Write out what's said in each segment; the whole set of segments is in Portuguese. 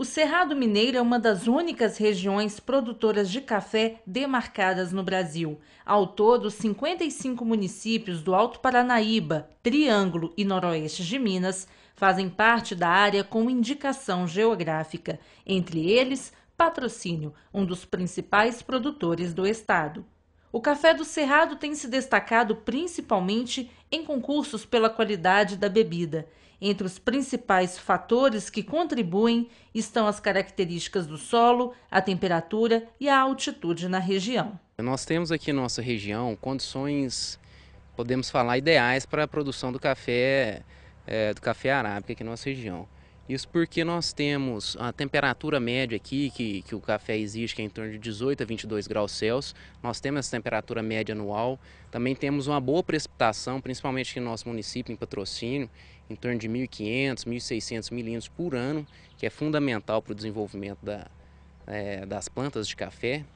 O Cerrado Mineiro é uma das únicas regiões produtoras de café demarcadas no Brasil. Ao todo, 55 municípios do Alto Paranaíba, Triângulo e Noroeste de Minas fazem parte da área com indicação geográfica, entre eles Patrocínio, um dos principais produtores do estado. O café do Cerrado tem se destacado principalmente em concursos pela qualidade da bebida entre os principais fatores que contribuem estão as características do solo, a temperatura e a altitude na região. Nós temos aqui na nossa região condições, podemos falar, ideais para a produção do café, é, do café arábica aqui na nossa região. Isso porque nós temos a temperatura média aqui, que, que o café exige, que é em torno de 18 a 22 graus Celsius. Nós temos essa temperatura média anual. Também temos uma boa precipitação, principalmente aqui no nosso município, em patrocínio, em torno de 1.500, 1.600 milímetros por ano, que é fundamental para o desenvolvimento da, é, das plantas de café.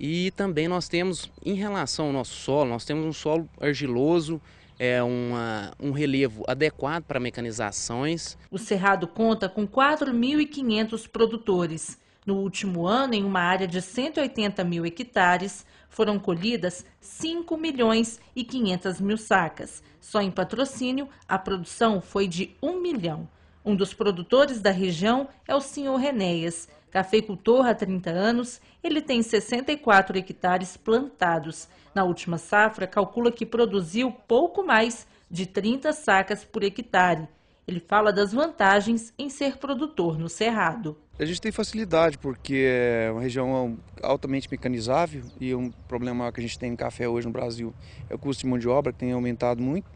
E também nós temos, em relação ao nosso solo, nós temos um solo argiloso, é uma, um relevo adequado para mecanizações. O Cerrado conta com 4.500 produtores. No último ano, em uma área de 180 mil hectares, foram colhidas 5 milhões e 500 mil sacas. Só em patrocínio, a produção foi de 1 milhão. Um dos produtores da região é o senhor Renéas. Cafeicultor há 30 anos, ele tem 64 hectares plantados. Na última safra, calcula que produziu pouco mais de 30 sacas por hectare. Ele fala das vantagens em ser produtor no Cerrado. A gente tem facilidade porque é uma região altamente mecanizável e um problema que a gente tem em café hoje no Brasil é o custo de mão de obra que tem aumentado muito.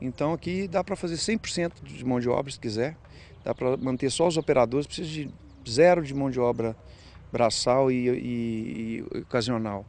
Então aqui dá para fazer 100% de mão de obra se quiser, dá para manter só os operadores, precisa de zero de mão de obra braçal e, e, e ocasional.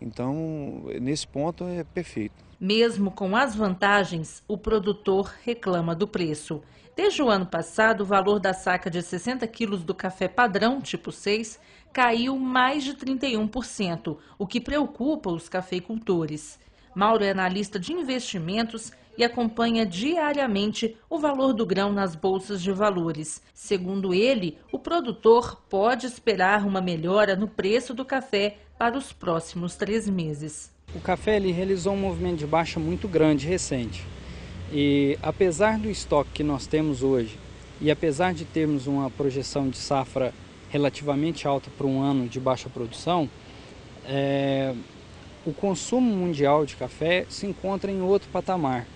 Então, nesse ponto é perfeito. Mesmo com as vantagens, o produtor reclama do preço. Desde o ano passado, o valor da saca de 60 quilos do café padrão, tipo 6, caiu mais de 31%, o que preocupa os cafeicultores. Mauro é analista de investimentos e acompanha diariamente o valor do grão nas bolsas de valores. Segundo ele, o produtor pode esperar uma melhora no preço do café para os próximos três meses. O café ele realizou um movimento de baixa muito grande recente. E apesar do estoque que nós temos hoje e apesar de termos uma projeção de safra relativamente alta para um ano de baixa produção, é, o consumo mundial de café se encontra em outro patamar.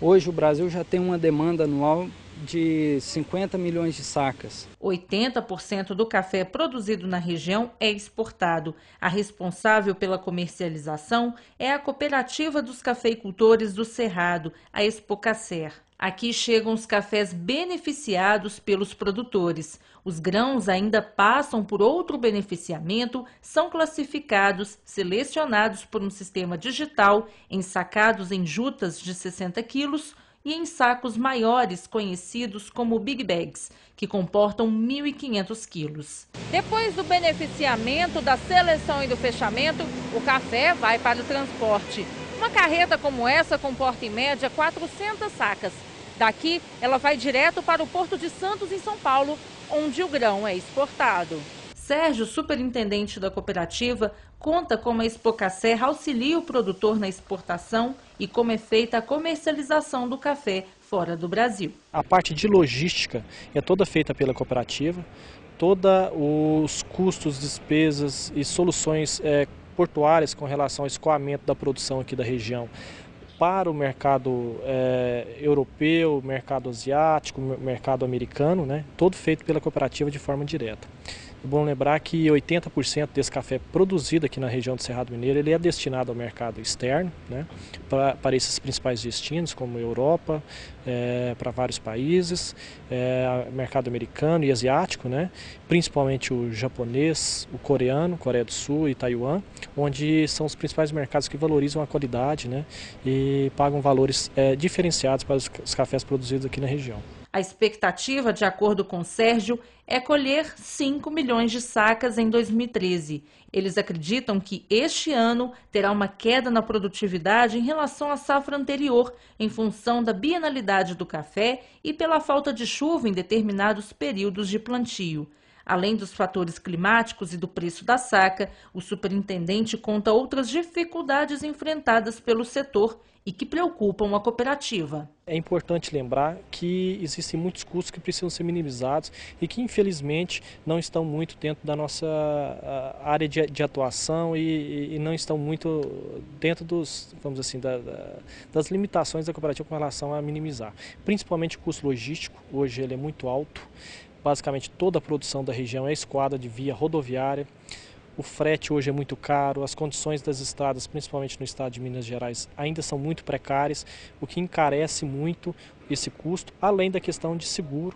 Hoje o Brasil já tem uma demanda anual de 50 milhões de sacas. 80% do café produzido na região é exportado. A responsável pela comercialização é a Cooperativa dos Cafeicultores do Cerrado, a Expocacer. Aqui chegam os cafés beneficiados pelos produtores. Os grãos ainda passam por outro beneficiamento, são classificados, selecionados por um sistema digital, ensacados em jutas de 60 quilos e em sacos maiores, conhecidos como Big Bags, que comportam 1.500 quilos. Depois do beneficiamento, da seleção e do fechamento, o café vai para o transporte. Uma carreta como essa comporta em média 400 sacas. Daqui, ela vai direto para o Porto de Santos, em São Paulo, onde o grão é exportado. Sérgio, superintendente da cooperativa, conta como a Expocacerra auxilia o produtor na exportação e como é feita a comercialização do café fora do Brasil. A parte de logística é toda feita pela cooperativa, todos os custos, despesas e soluções é, portuárias com relação ao escoamento da produção aqui da região para o mercado é, europeu, mercado asiático, mercado americano, né? todo feito pela cooperativa de forma direta. É bom lembrar que 80% desse café produzido aqui na região do Cerrado Mineiro ele é destinado ao mercado externo, né, pra, para esses principais destinos, como Europa, é, para vários países, é, mercado americano e asiático, né, principalmente o japonês, o coreano, Coreia do Sul e Taiwan, onde são os principais mercados que valorizam a qualidade né, e pagam valores é, diferenciados para os, os cafés produzidos aqui na região. A expectativa, de acordo com Sérgio, é colher 5 milhões de sacas em 2013. Eles acreditam que este ano terá uma queda na produtividade em relação à safra anterior, em função da bienalidade do café e pela falta de chuva em determinados períodos de plantio. Além dos fatores climáticos e do preço da saca, o superintendente conta outras dificuldades enfrentadas pelo setor e que preocupam a cooperativa. É importante lembrar que existem muitos custos que precisam ser minimizados e que, infelizmente, não estão muito dentro da nossa ah, área de, de atuação e, e, não estão muito dentro dos, vamos assim, da, da, das limitações da cooperativa com relação a minimizar. Principalmente o custo logístico, hoje ele é muito alto. Basicamente toda a produção da região é esquadra de via rodoviária. O frete hoje é muito caro, as condições das estradas, principalmente no estado de Minas Gerais, ainda são muito precárias, o que encarece muito esse custo, além da questão de seguro,